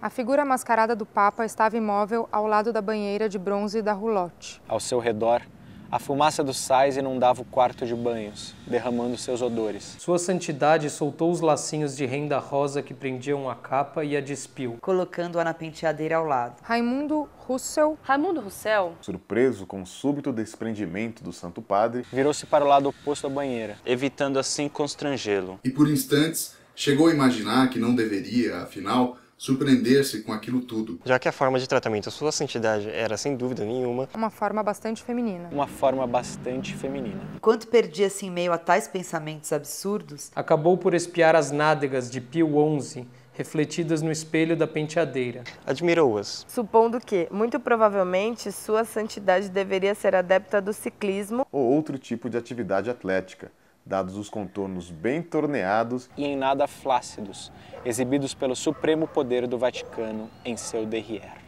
A figura mascarada do Papa estava imóvel ao lado da banheira de bronze da roulotte. Ao seu redor, a fumaça dos sais inundava o quarto de banhos, derramando seus odores. Sua santidade soltou os lacinhos de renda rosa que prendiam a capa e a despiu, colocando-a na penteadeira ao lado. Raimundo Russell. Raimundo Russell, surpreso com o súbito desprendimento do Santo Padre, virou-se para o lado oposto à banheira, evitando assim constrangê-lo. E por instantes, chegou a imaginar que não deveria, afinal, surpreender-se com aquilo tudo. Já que a forma de tratamento sua santidade era, sem dúvida nenhuma, é uma forma bastante feminina. Uma forma bastante feminina. Enquanto perdia-se assim, em meio a tais pensamentos absurdos, acabou por espiar as nádegas de Pio XI, refletidas no espelho da penteadeira. Admirou-as. Supondo que, muito provavelmente, sua santidade deveria ser adepta do ciclismo ou outro tipo de atividade atlética, dados os contornos bem torneados e em nada flácidos, exibidos pelo supremo poder do Vaticano em seu derrière.